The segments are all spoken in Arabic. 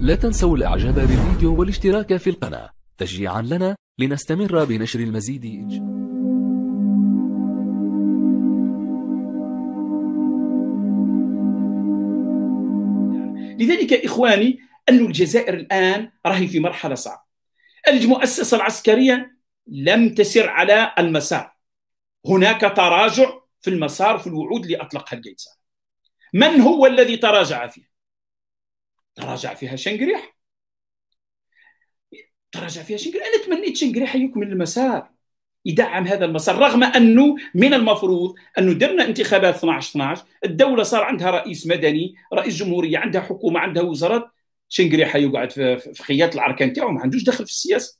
لا تنسوا الاعجاب بالفيديو والاشتراك في القناة تشجيعا لنا لنستمر بنشر المزيد لذلك إخواني أن الجزائر الآن راهي في مرحلة صعبة المؤسسة العسكرية لم تسر على المسار هناك تراجع في المسار في الوعود اللي أطلقها الجيزة من هو الذي تراجع فيه تراجع فيها شنقريح تراجع فيها شنقريح انا تمنيت شنقريح يكمل المسار يدعم هذا المسار رغم انه من المفروض انه درنا انتخابات 12 12 الدوله صار عندها رئيس مدني رئيس جمهوريه عندها حكومه عندها وزارات شنقريحه يقعد في خياط العركان تاعو ما عندوش دخل في السياسه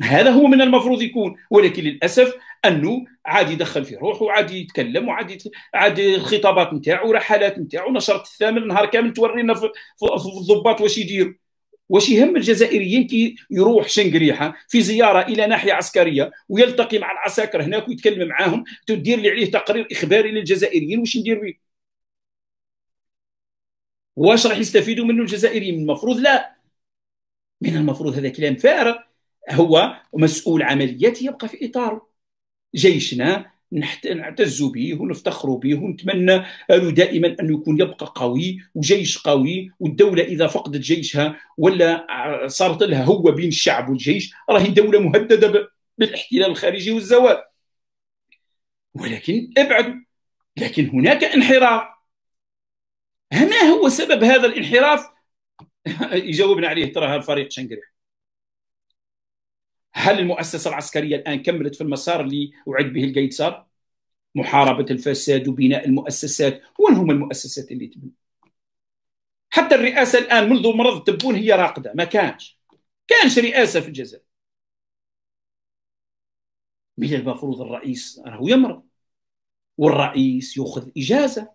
هذا هو من المفروض يكون ولكن للاسف انه عاد يدخل في روحه وعاد يتكلم وعاد عادي عاد الخطابات نتاعو رحلات نتاعو نشرت الثامن نهار كامل تورينا في, في الضباط واش يديروا واش يهم الجزائريين كي يروح شنقريحه في زياره الى ناحيه عسكريه ويلتقي مع العساكر هناك ويتكلم معاهم تدير لي عليه تقرير اخباري للجزائريين واش ندير به واش راح يستفيدوا منه الجزائريين المفروض لا من المفروض هذا كلام فارغ هو مسؤول عملياته يبقى في اطاره جيشنا نعتز به ونفتخر به ونتمنى له دائما أن يكون يبقى قوي وجيش قوي والدولة إذا فقدت جيشها ولا صارت لها هو بين الشعب والجيش راهي دولة مهددة بالاحتلال الخارجي والزوال ولكن ابعد لكن هناك انحراف ما هو سبب هذا الانحراف يجاوبنا عليه تراها الفريق شنقريح هل المؤسسه العسكريه الان كملت في المسار اللي اعد به القيصر؟ محاربه الفساد وبناء المؤسسات، وين هم المؤسسات اللي تبنى؟ حتى الرئاسه الان منذ مرض تبون هي راقده، ما كانش. كانش رئاسه في الجزائر. من المفروض الرئيس راهو يمرض. والرئيس ياخذ اجازه.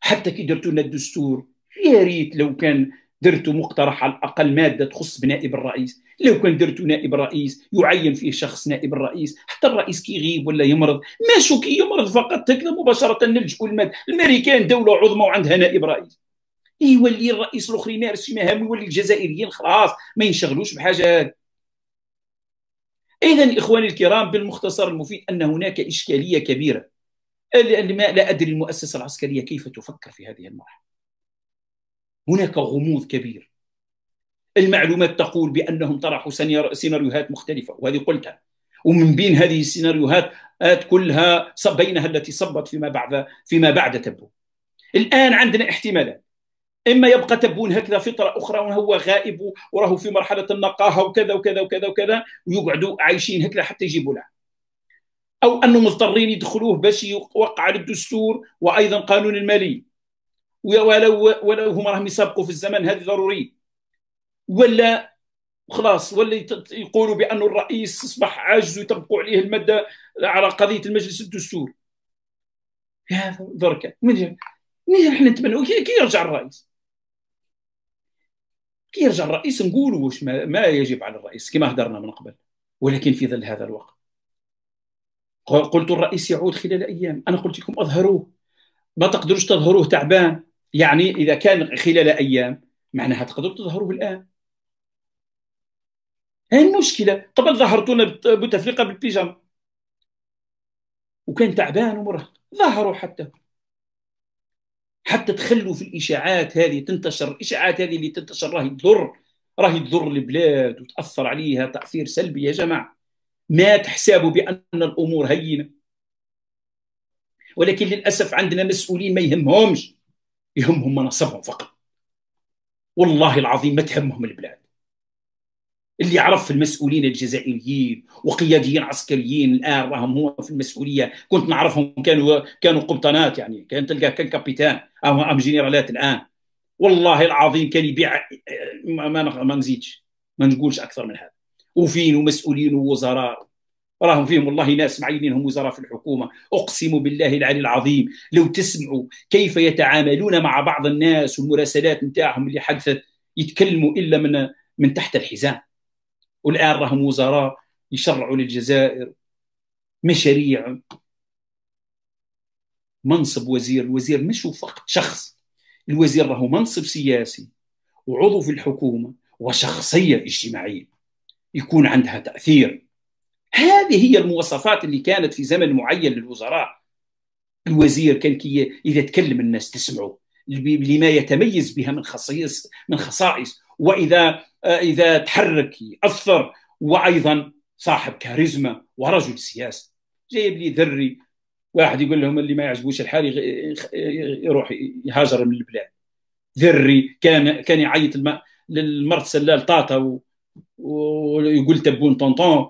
حتى كي درتوا لنا الدستور يا ريت لو كان درت مقترح على الاقل ماده تخص بنائب الرئيس لو كان درت نائب رئيس يعين فيه شخص نائب الرئيس حتى الرئيس كي يغيب ولا يمرض ماشي كي يمرض فقط تكذا مباشره نلجؤ الماد الامريكان دوله عظمى وعندها نائب رئيس يولي الرئيس الاخر يمارس مهام يولي الجزائريين خلاص ما ينشغلوش بحاجه اذا اخواني الكرام بالمختصر المفيد ان هناك اشكاليه كبيره لا ادري المؤسسه العسكريه كيف تفكر في هذه المرحله هناك غموض كبير المعلومات تقول بانهم طرحوا سيناريوهات مختلفه وهذه قلتها ومن بين هذه السيناريوهات كلها بينها التي صبت فيما بعد فيما بعد تبون الان عندنا احتمالات اما يبقى تبون هكذا فتره اخرى وهو غائب وراه في مرحله النقاهه وكذا وكذا وكذا وكذا ويقعدوا عايشين هكذا حتى يجيبوا له او انهم مضطرين يدخلوه باش يوقع على الدستور وايضا قانون المالي ولو ولو هما راهم يسابقوا في الزمن هذا ضروري ولا خلاص ولا يقولوا بأن الرئيس أصبح عاجز ويطبقوا عليه المادة على قضية المجلس الدستور هذا دركة من من احنا نتمنوا كي يرجع الرئيس كي يرجع الرئيس نقولوا واش ما, ما يجب على الرئيس كما هدرنا من قبل ولكن في ظل هذا الوقت قلت الرئيس يعود خلال ايام انا قلت لكم اظهروه ما تقدروش تظهروه تعبان يعني إذا كان خلال أيام معناها تقدروا تظهروا الآن هاي المشكلة طبعا ظهرتونا بتفريقة بالبيجامة وكان تعبان ومرهق ظهروا حتى حتى تخلوا في الإشاعات هذه تنتشر الإشاعات هذه اللي تنتشر راهي تضر راهي تضر البلاد وتأثر عليها تأثير سلبي يا جماعة ما تحسابوا بأن الأمور هينة ولكن للأسف عندنا مسؤولين ما يهمهمش يهمهم مناصبهم فقط والله العظيم ما تهمهم البلاد اللي عرف المسؤولين الجزائريين وقياديين عسكريين الان راهم هو في المسؤوليه كنت نعرفهم كانوا كانوا قبطانات يعني كان تلقى كان كابيتان او ام جنرالات الان والله العظيم كان يبيع ما ما نزيدش ما نقولش اكثر من هذا وفين ومسؤولين ووزراء راهم فيهم والله ناس معينينهم وزراء في الحكومه اقسم بالله العلي العظيم لو تسمعوا كيف يتعاملون مع بعض الناس والمراسلات نتاعهم اللي حدثت يتكلموا الا من من تحت الحزام والان راهم وزراء يشرعوا للجزائر مشاريع منصب وزير الوزير مش فقط شخص الوزير راهو منصب سياسي وعضو في الحكومه وشخصيه اجتماعيه يكون عندها تاثير هذه هي المواصفات اللي كانت في زمن معين للوزراء الوزير كان كي اذا تكلم الناس تسمعه لما يتميز بها من خصائص من خصائص واذا آه، اذا تحرك ياثر وايضا صاحب كاريزما ورجل سياسه جايب لي ذري واحد يقول لهم اللي ما يعجبوش الحال يروح يهاجر من البلاد ذري كان كان يعيط للمرت سلال طاطا ويقول تبون طونطون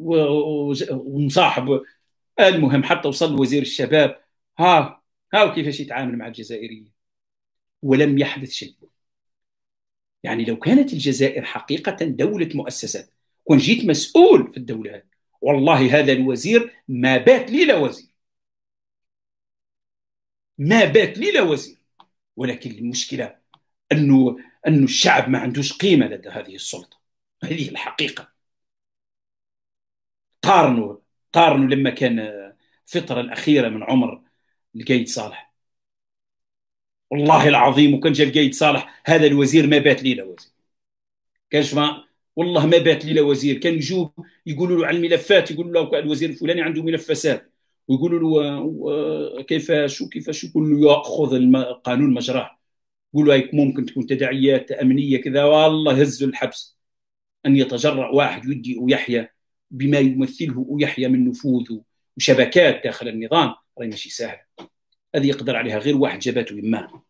ومصاحب المهم حتى وصل وزير الشباب ها ها كيفاش يتعامل مع الجزائريين ولم يحدث شيء يعني لو كانت الجزائر حقيقة دولة مؤسسات كون جيت مسؤول في الدولة هذه والله هذا الوزير ما بات لي لا وزير ما بات لي لا وزير ولكن المشكلة أنه أنه الشعب ما عندوش قيمة لدى هذه السلطة هذه الحقيقة قارنوا قارنوا لما كان الفترة آه، الأخيرة من عمر القايد صالح والله العظيم وكان جا القايد صالح هذا الوزير ما بات لي وزير كان ما والله ما بات لي وزير كان يجوا يقولوا له على الملفات يقولوا له الوزير الفلاني عنده ملف فساد ويقولوا له آه، آه، كيفاش وكيفاش يقول له ياخذ القانون مجراه يقولوا هيك ممكن تكون تداعيات امنيه كذا والله هزوا الحبس ان يتجرأ واحد يدي ويحيى بما يمثله ويحيى من نفوذ وشبكات داخل النظام راهي ماشي ساهله هذه يقدر عليها غير واحد جابته يما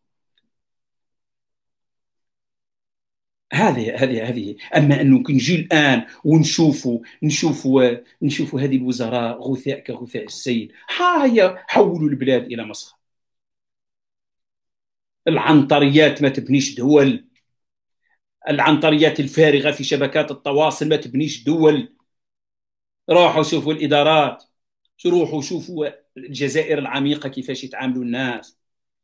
هذه هذه هذه اما انه كي نجي الان ونشوفوا نشوفوا نشوفوا هذه الوزراء غثاء كغثاء السيل هي حولوا البلاد الى مسخره العنطريات ما تبنيش دول العنطريات الفارغه في شبكات التواصل ما تبنيش دول روحوا شوفوا الادارات روحوا شوفوا الجزائر العميقه كيفاش يتعاملوا الناس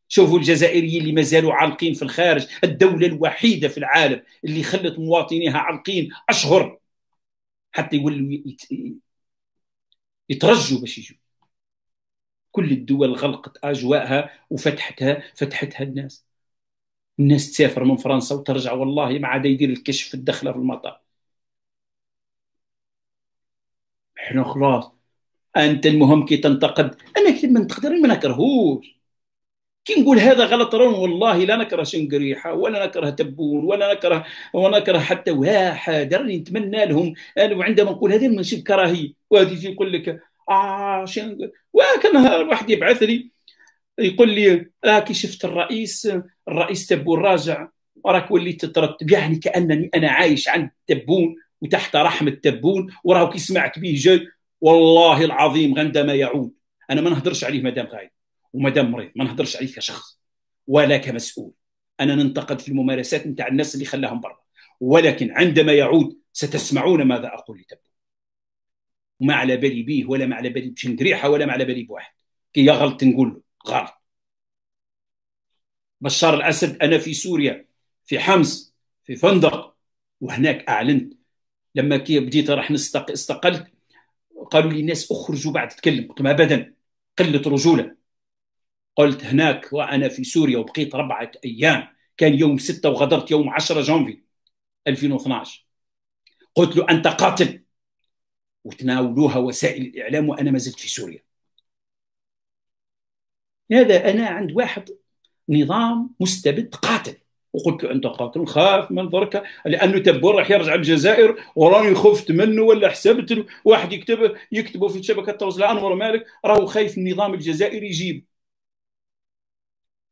شوفوا الجزائريين اللي مازالوا عالقين في الخارج الدولة الوحيدة في العالم اللي خلت مواطنيها عالقين أشهر حتى يولوا يترجوا باش يجوا كل الدول غلقت أجواءها وفتحتها فتحتها الناس الناس تسافر من فرنسا وترجع والله ما عاد يدير الكشف في الدخلة في المطار احنا خلاص انت المهم كي تنتقد انا كي ما نتقدر ما نكرهوش كي نقول هذا غلط رون والله لا نكره شنقريحه ولا نكره تبون ولا نكره ولا نكره حتى واحد راني نتمنى لهم انا وعندما نقول هذه نشوف كراهيه وهذه يجي يقول لك اه شنقر وكان واحد يبعث لي يقول لي راكي آه، شفت الرئيس الرئيس تبون راجع وراك وليت تترتب يعني كانني انا عايش عند تبون وتحت رحم التبون وراه كي سمعت به جاي والله العظيم ما يعود انا ما نهضرش عليه مادام غايب ومادام مريض ما نهضرش عليه كشخص ولا كمسؤول انا ننتقد في الممارسات نتاع الناس اللي خلاهم برا ولكن عندما يعود ستسمعون ماذا اقول لتبون وما على بالي به ولا ما على بالي بشندريحه ولا ما على بالي بواحد كي غلط نقول له غلط بشار الاسد انا في سوريا في حمص في فندق وهناك اعلنت لما كي بديت راح نستق... استقلت قالوا لي الناس اخرجوا بعد تكلم قلت ما ابدا قله رجوله قلت هناك وانا في سوريا وبقيت اربعه ايام كان يوم 6 وغدرت يوم 10 جونفي 2012 قلت له انت قاتل وتناولوها وسائل الاعلام وانا ما زلت في سوريا هذا انا عند واحد نظام مستبد قاتل وقلت له انت قاتل خاف من دركا لانه تبور راح يرجع الجزائر وراني خفت منه ولا حسبت واحد يكتب يكتبه في شبكه التواصل انور مالك راهو خايف النظام الجزائري يجيب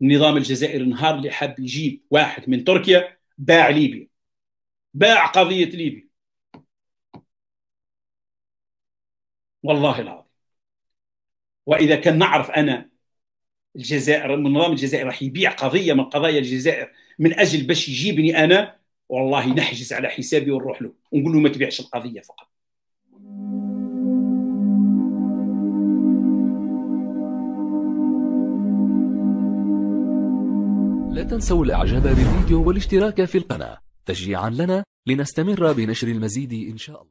النظام الجزائري نهار اللي حب يجيب واحد من تركيا باع ليبيا باع قضيه ليبيا والله العظيم واذا كان نعرف انا الجزائر النظام الجزائري راح يبيع قضيه من قضايا الجزائر من اجل باش يجيبني انا والله نحجز على حسابي ونروح له ونقول له ما تبيعش القضيه فقط لا تنسوا الاعجاب بالفيديو والاشتراك في القناه تشجيعا لنا لنستمر بنشر المزيد ان شاء الله